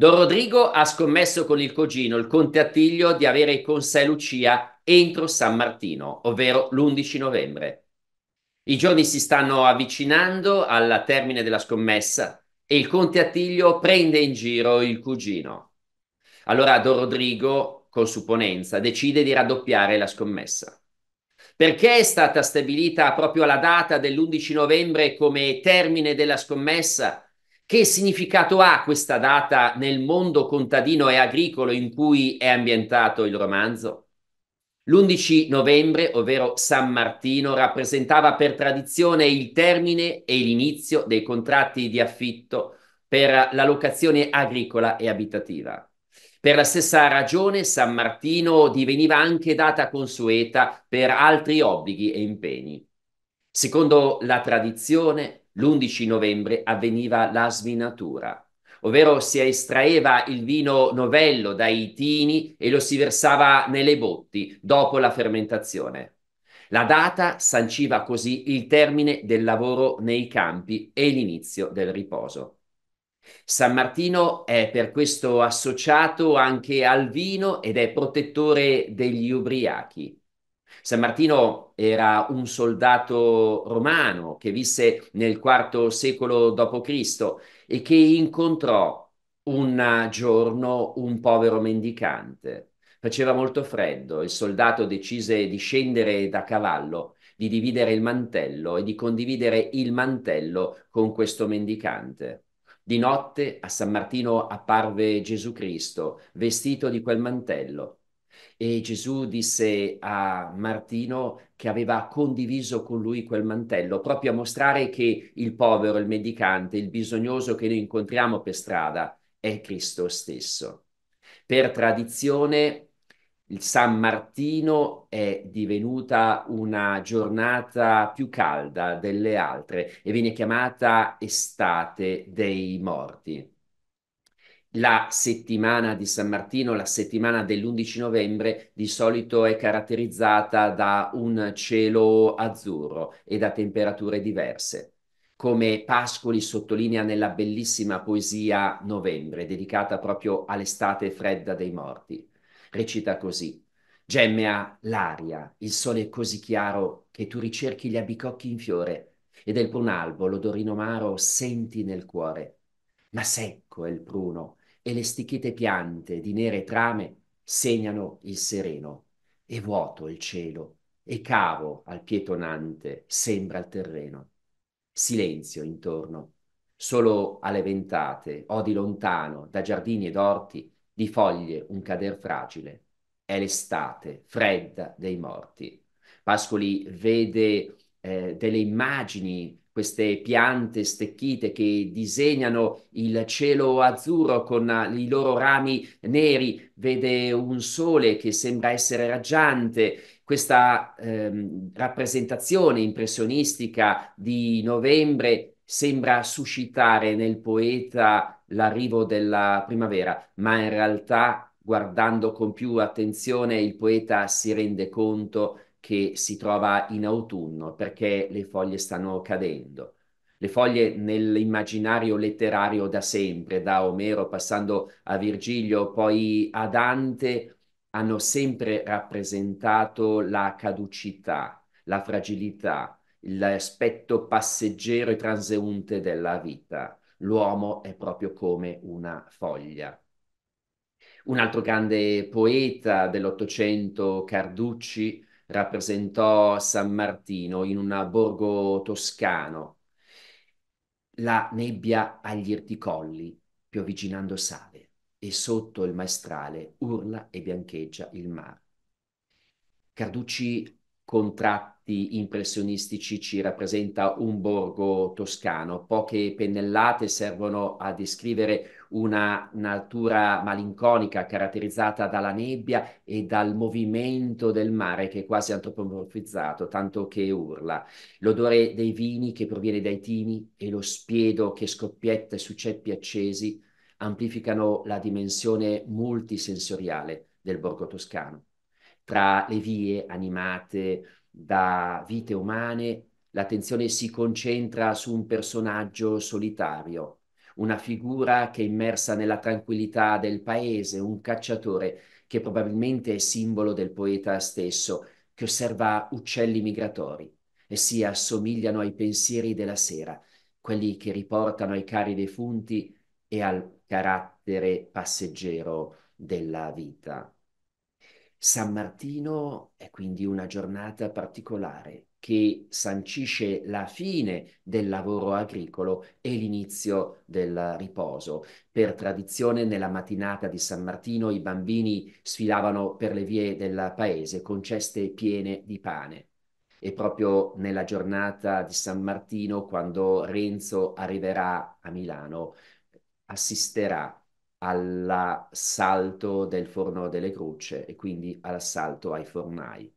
Don Rodrigo ha scommesso con il cugino il conte Attilio, di avere con sé Lucia entro San Martino, ovvero l'11 novembre. I giorni si stanno avvicinando alla termine della scommessa e il conte Attilio prende in giro il cugino. Allora Don Rodrigo, con supponenza, decide di raddoppiare la scommessa. Perché è stata stabilita proprio la data dell'11 novembre come termine della scommessa? Che significato ha questa data nel mondo contadino e agricolo in cui è ambientato il romanzo? L'11 novembre, ovvero San Martino, rappresentava per tradizione il termine e l'inizio dei contratti di affitto per la locazione agricola e abitativa. Per la stessa ragione San Martino diveniva anche data consueta per altri obblighi e impegni. Secondo la tradizione, l'11 novembre avveniva la svinatura, ovvero si estraeva il vino novello dai tini e lo si versava nelle botti dopo la fermentazione. La data sanciva così il termine del lavoro nei campi e l'inizio del riposo. San Martino è per questo associato anche al vino ed è protettore degli ubriachi. San Martino era un soldato romano che visse nel IV secolo d.C. e che incontrò un giorno un povero mendicante. Faceva molto freddo, il soldato decise di scendere da cavallo, di dividere il mantello e di condividere il mantello con questo mendicante. Di notte a San Martino apparve Gesù Cristo, vestito di quel mantello, e Gesù disse a Martino che aveva condiviso con lui quel mantello, proprio a mostrare che il povero, il medicante, il bisognoso che noi incontriamo per strada è Cristo stesso. Per tradizione, il San Martino è divenuta una giornata più calda delle altre e viene chiamata estate dei morti la settimana di San Martino, la settimana dell'11 novembre, di solito è caratterizzata da un cielo azzurro e da temperature diverse come Pascoli sottolinea nella bellissima poesia Novembre, dedicata proprio all'estate fredda dei morti. Recita così: Gemmea l'aria, il sole è così chiaro che tu ricerchi gli abicocchi in fiore, e del prunalbo l'odorino amaro senti nel cuore. Ma secco è il pruno, e le stichite piante di nere trame segnano il sereno. E vuoto il cielo, e cavo al pietonante sembra il terreno. Silenzio intorno, solo alle ventate odi lontano, da giardini ed orti, di foglie un cader fragile. È l'estate fredda dei morti. Pascoli vede eh, delle immagini queste piante stecchite che disegnano il cielo azzurro con ah, i loro rami neri, vede un sole che sembra essere raggiante, questa ehm, rappresentazione impressionistica di novembre sembra suscitare nel poeta l'arrivo della primavera, ma in realtà guardando con più attenzione il poeta si rende conto che si trova in autunno perché le foglie stanno cadendo. Le foglie nell'immaginario letterario da sempre, da Omero passando a Virgilio, poi a Dante, hanno sempre rappresentato la caducità, la fragilità, l'aspetto passeggero e transeunte della vita. L'uomo è proprio come una foglia. Un altro grande poeta dell'Ottocento, Carducci, rappresentò San Martino in un borgo toscano. La nebbia agli irticolli, piovicinando sale, e sotto il maestrale urla e biancheggia il mare. Carducci contratti impressionistici ci rappresenta un borgo toscano. Poche pennellate servono a descrivere una natura malinconica caratterizzata dalla nebbia e dal movimento del mare che è quasi antropomorfizzato, tanto che urla. L'odore dei vini che proviene dai tini e lo spiedo che scoppietta su ceppi accesi amplificano la dimensione multisensoriale del borgo toscano tra le vie animate da vite umane, l'attenzione si concentra su un personaggio solitario, una figura che è immersa nella tranquillità del paese, un cacciatore che probabilmente è simbolo del poeta stesso, che osserva uccelli migratori e si assomigliano ai pensieri della sera, quelli che riportano ai cari defunti e al carattere passeggero della vita. San Martino è quindi una giornata particolare che sancisce la fine del lavoro agricolo e l'inizio del riposo. Per tradizione, nella mattinata di San Martino i bambini sfilavano per le vie del paese con ceste piene di pane. E proprio nella giornata di San Martino, quando Renzo arriverà a Milano, assisterà all'assalto del forno delle Croce e quindi all'assalto ai fornai.